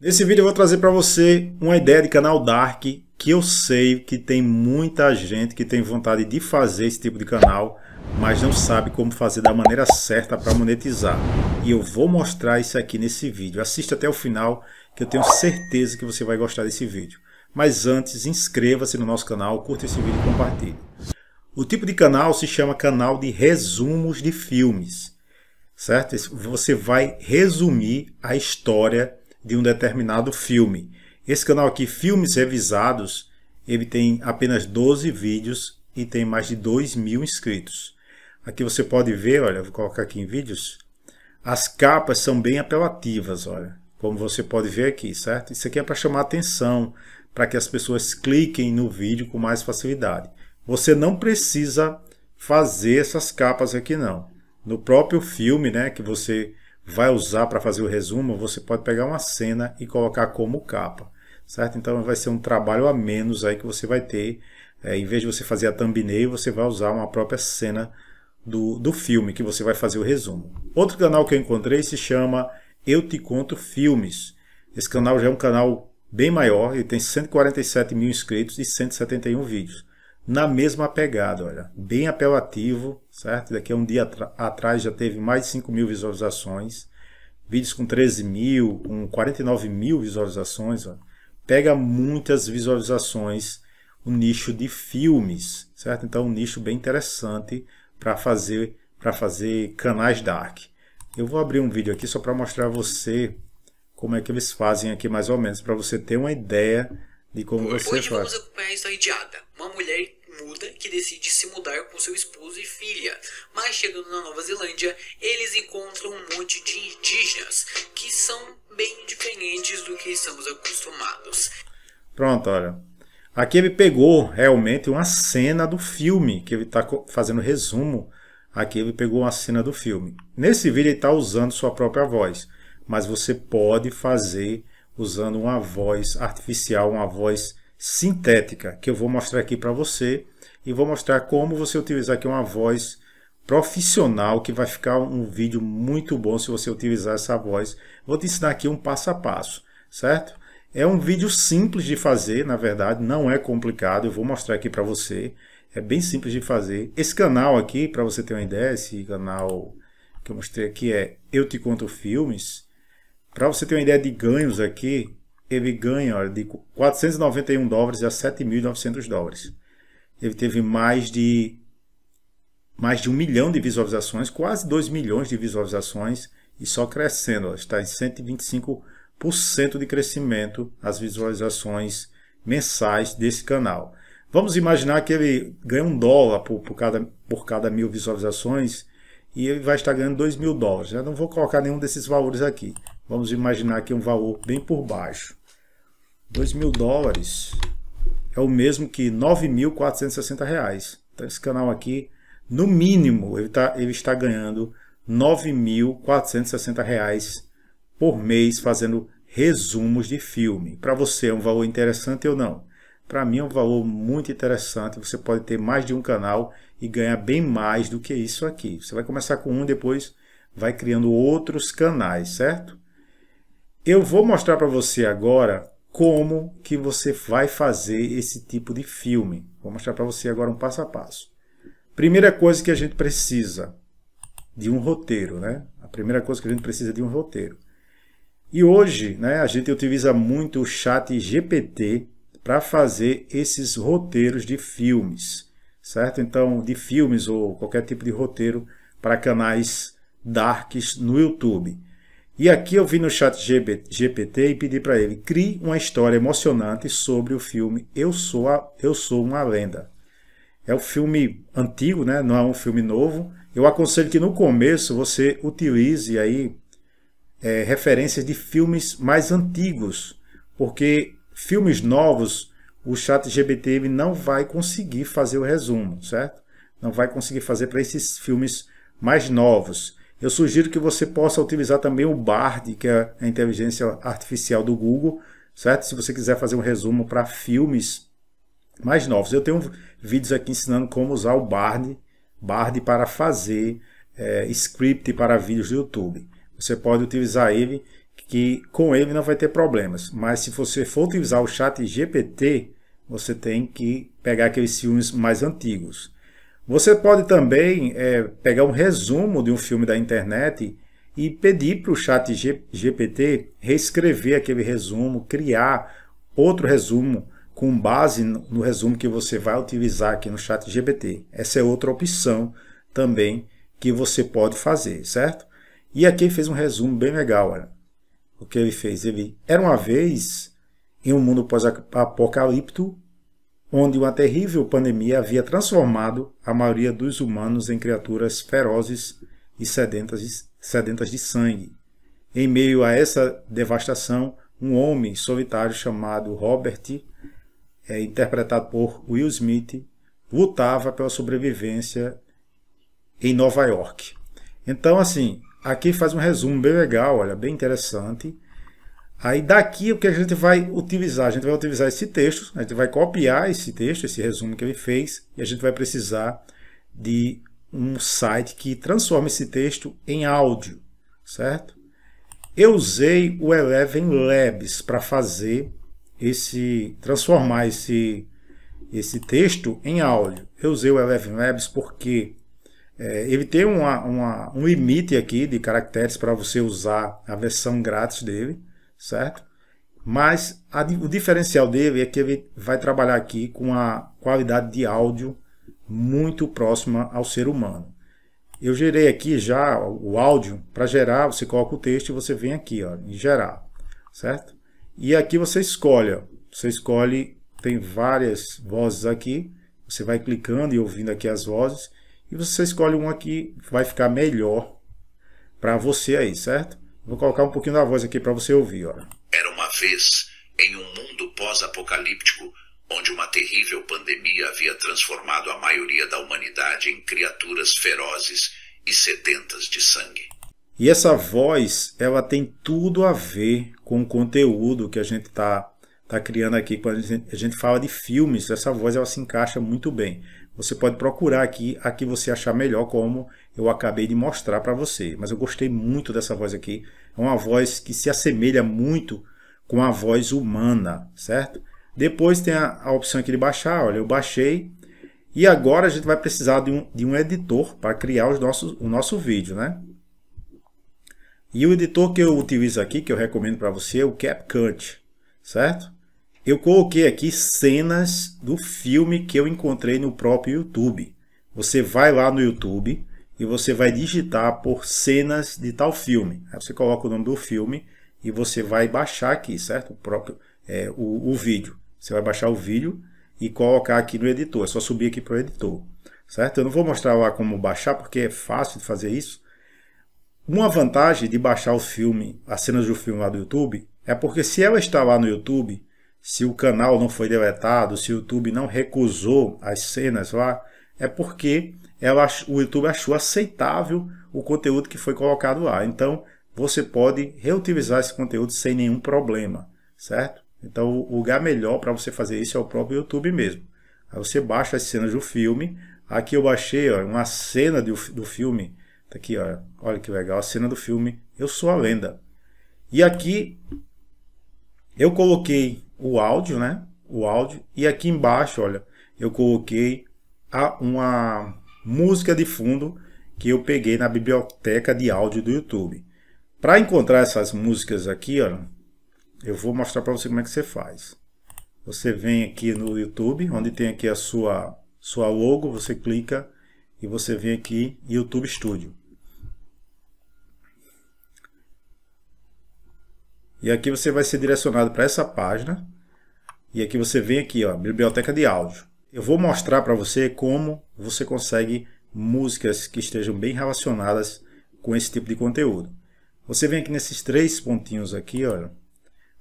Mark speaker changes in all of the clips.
Speaker 1: Nesse vídeo eu vou trazer para você uma ideia de canal Dark que eu sei que tem muita gente que tem vontade de fazer esse tipo de canal, mas não sabe como fazer da maneira certa para monetizar. E eu vou mostrar isso aqui nesse vídeo. Assista até o final que eu tenho certeza que você vai gostar desse vídeo. Mas antes, inscreva-se no nosso canal, curta esse vídeo e compartilhe. O tipo de canal se chama canal de resumos de filmes, certo? Você vai resumir a história de um determinado filme. Esse canal aqui, Filmes Revisados, ele tem apenas 12 vídeos e tem mais de 2 mil inscritos. Aqui você pode ver, olha, vou colocar aqui em vídeos, as capas são bem apelativas, olha, como você pode ver aqui, certo? Isso aqui é para chamar atenção, para que as pessoas cliquem no vídeo com mais facilidade. Você não precisa fazer essas capas aqui não. No próprio filme, né, que você vai usar para fazer o resumo, você pode pegar uma cena e colocar como capa, certo? Então vai ser um trabalho a menos aí que você vai ter. É, em vez de você fazer a thumbnail, você vai usar uma própria cena do, do filme que você vai fazer o resumo. Outro canal que eu encontrei se chama Eu Te Conto Filmes. Esse canal já é um canal bem maior, ele tem 147 mil inscritos e 171 vídeos na mesma pegada, olha, bem apelativo, certo? Daqui a um dia atrás já teve mais de 5 mil visualizações, vídeos com 13 mil, com 49 mil visualizações, olha. pega muitas visualizações o nicho de filmes, certo? Então um nicho bem interessante para fazer para fazer canais dark. Eu vou abrir um vídeo aqui só para mostrar a você como é que eles fazem aqui mais ou menos para você ter uma ideia de como Hoje você faz. Hoje vamos acompanhar de Ada, uma mulher muda que decide se mudar com seu esposo e filha. Mas chegando na Nova Zelândia, eles encontram um monte de indígenas que são bem diferentes do que estamos acostumados. Pronto, olha. Aqui ele pegou realmente uma cena do filme, que ele está fazendo resumo. Aqui ele pegou uma cena do filme. Nesse vídeo ele está usando sua própria voz, mas você pode fazer usando uma voz artificial, uma voz sintética, que eu vou mostrar aqui para você e vou mostrar como você utilizar aqui uma voz profissional que vai ficar um vídeo muito bom se você utilizar essa voz. Vou te ensinar aqui um passo a passo, certo? É um vídeo simples de fazer, na verdade, não é complicado, eu vou mostrar aqui para você. É bem simples de fazer. Esse canal aqui, para você ter uma ideia, esse canal que eu mostrei aqui é Eu Te Conto Filmes. Para você ter uma ideia de ganhos aqui, ele ganha de 491 dólares a 7.900 dólares. Ele teve mais de mais de um milhão de visualizações, quase 2 milhões de visualizações e só crescendo. Está em 125% de crescimento as visualizações mensais desse canal. Vamos imaginar que ele ganha um dólar por, por, cada, por cada mil visualizações e ele vai estar ganhando 2 mil dólares. Eu né? não vou colocar nenhum desses valores aqui. Vamos imaginar aqui é um valor bem por baixo. 2 mil dólares é o mesmo que R$ 9.460. Então esse canal aqui, no mínimo, ele, tá, ele está ganhando R$ 9.460 por mês fazendo resumos de filme. Para você é um valor interessante ou não? Para mim é um valor muito interessante. Você pode ter mais de um canal e ganhar bem mais do que isso aqui. Você vai começar com um, depois vai criando outros canais, certo? Eu vou mostrar para você agora como que você vai fazer esse tipo de filme. Vou mostrar para você agora um passo a passo. Primeira coisa que a gente precisa de um roteiro, né? A primeira coisa que a gente precisa de um roteiro. E hoje, né, a gente utiliza muito o chat GPT para fazer esses roteiros de filmes, certo? Então, de filmes ou qualquer tipo de roteiro para canais darks no YouTube. E aqui eu vi no chat GPT e pedi para ele, crie uma história emocionante sobre o filme Eu Sou, a, eu Sou Uma Lenda. É um filme antigo, né? não é um filme novo. Eu aconselho que no começo você utilize aí é, referências de filmes mais antigos, porque filmes novos o chat GPT não vai conseguir fazer o resumo, certo? Não vai conseguir fazer para esses filmes mais novos. Eu sugiro que você possa utilizar também o Bard, que é a inteligência artificial do Google, certo? Se você quiser fazer um resumo para filmes mais novos. Eu tenho vídeos aqui ensinando como usar o Bard, Bard para fazer é, script para vídeos do YouTube. Você pode utilizar ele, que com ele não vai ter problemas. Mas se você for utilizar o chat GPT, você tem que pegar aqueles filmes mais antigos. Você pode também é, pegar um resumo de um filme da internet e pedir para o chat GPT reescrever aquele resumo, criar outro resumo com base no resumo que você vai utilizar aqui no chat GPT. Essa é outra opção também que você pode fazer, certo? E aqui ele fez um resumo bem legal, olha. O que ele fez? Ele, era uma vez, em um mundo pós-apocalíptico, onde uma terrível pandemia havia transformado a maioria dos humanos em criaturas ferozes e sedentas, sedentas de sangue. Em meio a essa devastação, um homem solitário chamado Robert, é, interpretado por Will Smith, lutava pela sobrevivência em Nova York. Então, assim, aqui faz um resumo bem legal, olha, bem interessante Aí daqui o que a gente vai utilizar? A gente vai utilizar esse texto, a gente vai copiar esse texto, esse resumo que ele fez, e a gente vai precisar de um site que transforma esse texto em áudio, certo? Eu usei o Eleven Labs para fazer esse, transformar esse, esse texto em áudio. Eu usei o Eleven Labs porque é, ele tem uma, uma, um limite aqui de caracteres para você usar a versão grátis dele, certo? Mas a, o diferencial dele é que ele vai trabalhar aqui com a qualidade de áudio muito próxima ao ser humano. Eu gerei aqui já o áudio, para gerar você coloca o texto e você vem aqui ó, em gerar, certo? E aqui você escolhe, ó, você escolhe, tem várias vozes aqui, você vai clicando e ouvindo aqui as vozes, e você escolhe uma que vai ficar melhor para você aí, certo? Vou colocar um pouquinho da voz aqui para você ouvir. Ó. Era uma vez, em um mundo pós-apocalíptico, onde uma terrível pandemia havia transformado a maioria da humanidade em criaturas ferozes e sedentas de sangue. E essa voz, ela tem tudo a ver com o conteúdo que a gente está tá criando aqui. Quando a gente, a gente fala de filmes, essa voz ela se encaixa muito bem. Você pode procurar aqui a que você achar melhor, como eu acabei de mostrar para você. Mas eu gostei muito dessa voz aqui. É uma voz que se assemelha muito com a voz humana, certo? Depois tem a, a opção aqui de baixar, olha, eu baixei. E agora a gente vai precisar de um, de um editor para criar os nossos, o nosso vídeo, né? E o editor que eu utilizo aqui, que eu recomendo para você, é o CapCut, certo? Eu coloquei aqui cenas do filme que eu encontrei no próprio YouTube. Você vai lá no YouTube, e você vai digitar por cenas de tal filme. Aí você coloca o nome do filme e você vai baixar aqui, certo? O próprio é, o, o, vídeo. Você vai baixar o vídeo e colocar aqui no editor. É só subir aqui para o editor, certo? Eu não vou mostrar lá como baixar porque é fácil de fazer isso. Uma vantagem de baixar o filme, as cenas do filme lá do YouTube, é porque se ela está lá no YouTube, se o canal não foi deletado, se o YouTube não recusou as cenas lá, é porque ela, o YouTube achou aceitável o conteúdo que foi colocado lá. Então, você pode reutilizar esse conteúdo sem nenhum problema, certo? Então, o lugar melhor para você fazer isso é o próprio YouTube mesmo. Aí você baixa as cenas do filme. Aqui eu baixei ó, uma cena do, do filme. Tá aqui, ó, olha que legal, a cena do filme Eu Sou a Lenda. E aqui eu coloquei o áudio, né? O áudio. E aqui embaixo, olha, eu coloquei a, uma música de fundo que eu peguei na biblioteca de áudio do YouTube. Para encontrar essas músicas aqui, ó, eu vou mostrar para você como é que você faz. Você vem aqui no YouTube, onde tem aqui a sua, sua logo, você clica e você vem aqui YouTube Studio. E aqui você vai ser direcionado para essa página. E aqui você vem aqui, ó, biblioteca de áudio. Eu vou mostrar para você como você consegue músicas que estejam bem relacionadas com esse tipo de conteúdo. Você vem aqui nesses três pontinhos aqui, olha.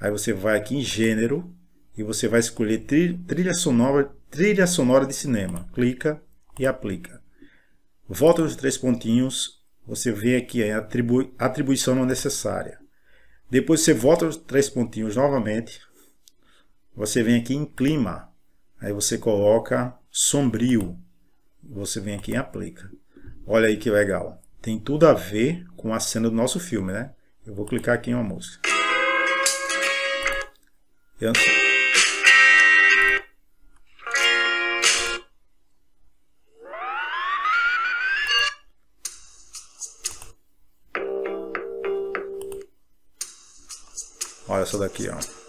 Speaker 1: Aí você vai aqui em gênero e você vai escolher trilha sonora, trilha sonora de cinema. Clica e aplica. Volta nos três pontinhos, você vem aqui em atribui, atribuição não necessária. Depois você volta os três pontinhos novamente. Você vem aqui em clima. Aí você coloca sombrio. Você vem aqui e aplica. Olha aí que legal. Tem tudo a ver com a cena do nosso filme, né? Eu vou clicar aqui em uma música. Eu... Olha essa daqui, ó.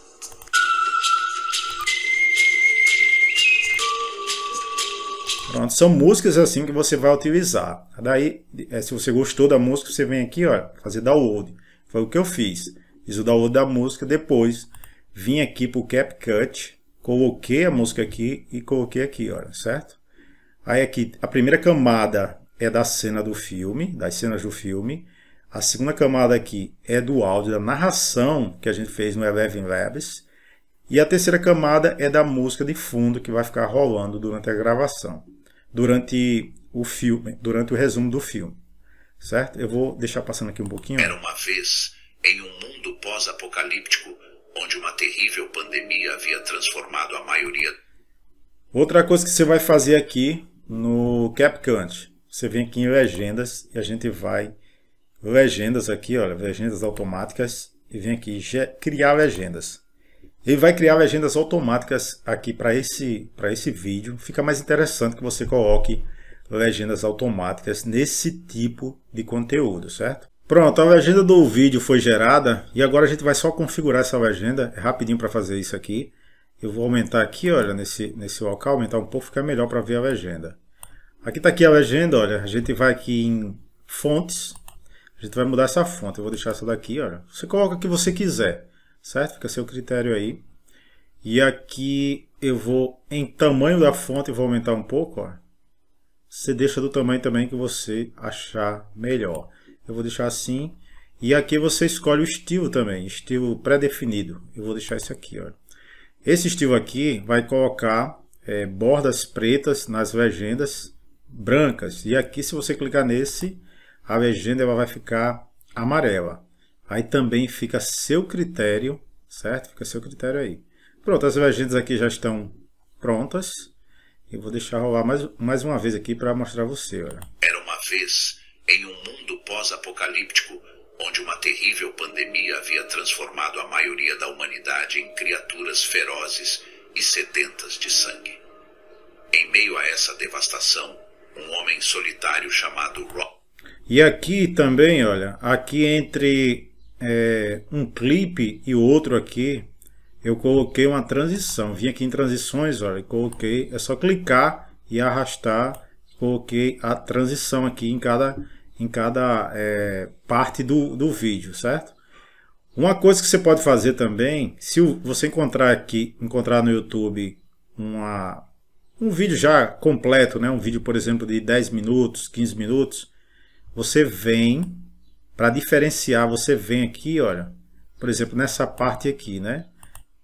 Speaker 1: Pronto, são músicas assim que você vai utilizar. Daí, é, se você gostou da música, você vem aqui, ó, fazer download. Foi o que eu fiz. Fiz o download da música, depois vim aqui pro CapCut, coloquei a música aqui e coloquei aqui, ó, certo? Aí aqui, a primeira camada é da cena do filme, das cenas do filme. A segunda camada aqui é do áudio, da narração que a gente fez no Eleven Labs. E a terceira camada é da música de fundo que vai ficar rolando durante a gravação durante o filme, durante o resumo do filme. Certo? Eu vou deixar passando aqui um pouquinho. Era uma vez, em um mundo pós-apocalíptico, onde uma terrível pandemia havia transformado a maioria. Outra coisa que você vai fazer aqui no CapCut, você vem aqui em legendas e a gente vai legendas aqui, olha, legendas automáticas e vem aqui criar legendas. Ele vai criar legendas automáticas aqui para esse, esse vídeo. Fica mais interessante que você coloque legendas automáticas nesse tipo de conteúdo, certo? Pronto, a legenda do vídeo foi gerada e agora a gente vai só configurar essa legenda, é rapidinho para fazer isso aqui. Eu vou aumentar aqui, olha, nesse, nesse local, aumentar um pouco, fica melhor para ver a legenda. Aqui está aqui a legenda, olha, a gente vai aqui em fontes, a gente vai mudar essa fonte, eu vou deixar essa daqui, olha. Você coloca o que você quiser certo? Fica a seu critério aí. E aqui eu vou em tamanho da fonte, vou aumentar um pouco, ó. Você deixa do tamanho também que você achar melhor. Eu vou deixar assim. E aqui você escolhe o estilo também, estilo pré-definido. Eu vou deixar esse aqui, ó. Esse estilo aqui vai colocar é, bordas pretas nas legendas brancas. E aqui, se você clicar nesse, a legenda ela vai ficar amarela. Aí também fica a seu critério, certo? Fica a seu critério aí. Pronto, as legendas aqui já estão prontas. Eu vou deixar rolar mais, mais uma vez aqui para mostrar você. Olha. Era uma vez, em um mundo pós-apocalíptico, onde uma terrível pandemia havia transformado a maioria da humanidade em criaturas ferozes e sedentas de sangue. Em meio a essa devastação, um homem solitário chamado Rob. E aqui também, olha, aqui entre é, um clipe e outro aqui, eu coloquei uma transição. Vim aqui em transições, olha, coloquei, é só clicar e arrastar, coloquei a transição aqui em cada, em cada é, parte do, do vídeo, certo? Uma coisa que você pode fazer também, se você encontrar aqui, encontrar no YouTube uma, um vídeo já completo, né? um vídeo, por exemplo, de 10 minutos, 15 minutos, você vem para diferenciar, você vem aqui, olha, por exemplo, nessa parte aqui, né?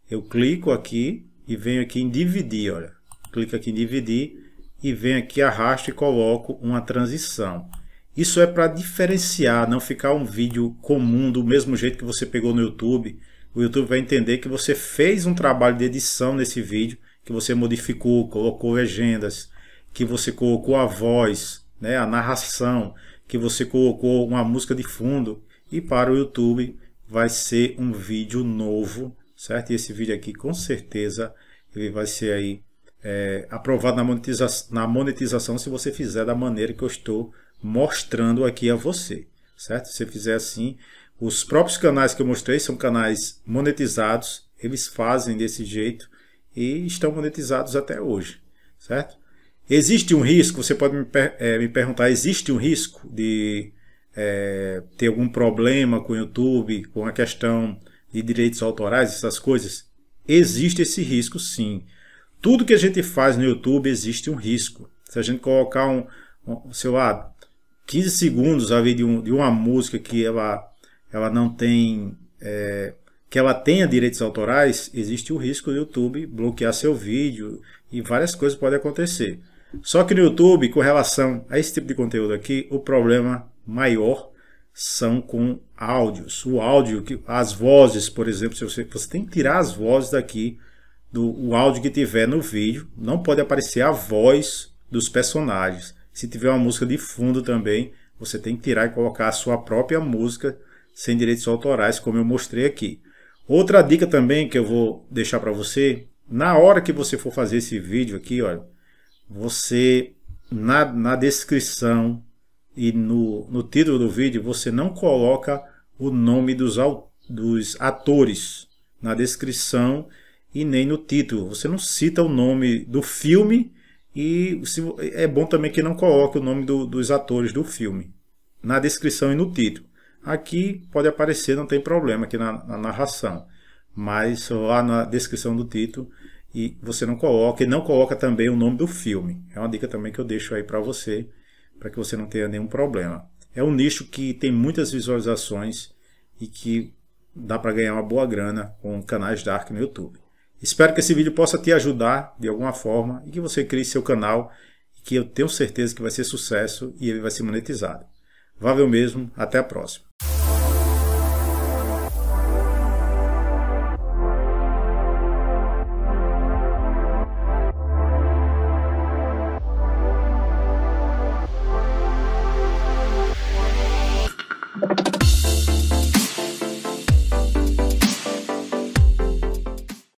Speaker 1: Eu clico aqui e venho aqui em dividir, olha. Clico aqui em dividir e venho aqui, arrasto e coloco uma transição. Isso é para diferenciar, não ficar um vídeo comum do mesmo jeito que você pegou no YouTube. O YouTube vai entender que você fez um trabalho de edição nesse vídeo, que você modificou, colocou legendas, que você colocou a voz, né, a narração, que você colocou uma música de fundo e para o YouTube vai ser um vídeo novo, certo? E esse vídeo aqui com certeza ele vai ser aí é, aprovado na, monetiza na monetização se você fizer da maneira que eu estou mostrando aqui a você, certo? Se você fizer assim, os próprios canais que eu mostrei são canais monetizados, eles fazem desse jeito e estão monetizados até hoje, certo? Existe um risco, você pode me, é, me perguntar, existe um risco de é, ter algum problema com o YouTube, com a questão de direitos autorais, essas coisas? Existe esse risco, sim. Tudo que a gente faz no YouTube existe um risco. Se a gente colocar um, um sei lá, 15 segundos a ver de, um, de uma música que ela, ela não tem, é, que ela tenha direitos autorais, existe o risco do YouTube bloquear seu vídeo e várias coisas podem acontecer. Só que no YouTube, com relação a esse tipo de conteúdo aqui, o problema maior são com áudios. O áudio, as vozes, por exemplo, você, você tem que tirar as vozes daqui do o áudio que tiver no vídeo. Não pode aparecer a voz dos personagens. Se tiver uma música de fundo também, você tem que tirar e colocar a sua própria música sem direitos autorais, como eu mostrei aqui. Outra dica também que eu vou deixar para você, na hora que você for fazer esse vídeo aqui, olha, você na, na descrição e no, no título do vídeo, você não coloca o nome dos, dos atores na descrição e nem no título. Você não cita o nome do filme e se, é bom também que não coloque o nome do, dos atores do filme na descrição e no título. Aqui pode aparecer, não tem problema aqui na, na narração, mas lá na descrição do título e você não coloca, e não coloca também o nome do filme. É uma dica também que eu deixo aí para você, para que você não tenha nenhum problema. É um nicho que tem muitas visualizações e que dá para ganhar uma boa grana com canais dark no YouTube. Espero que esse vídeo possa te ajudar de alguma forma e que você crie seu canal, que eu tenho certeza que vai ser sucesso e ele vai ser monetizado. Valeu mesmo, até a próxima.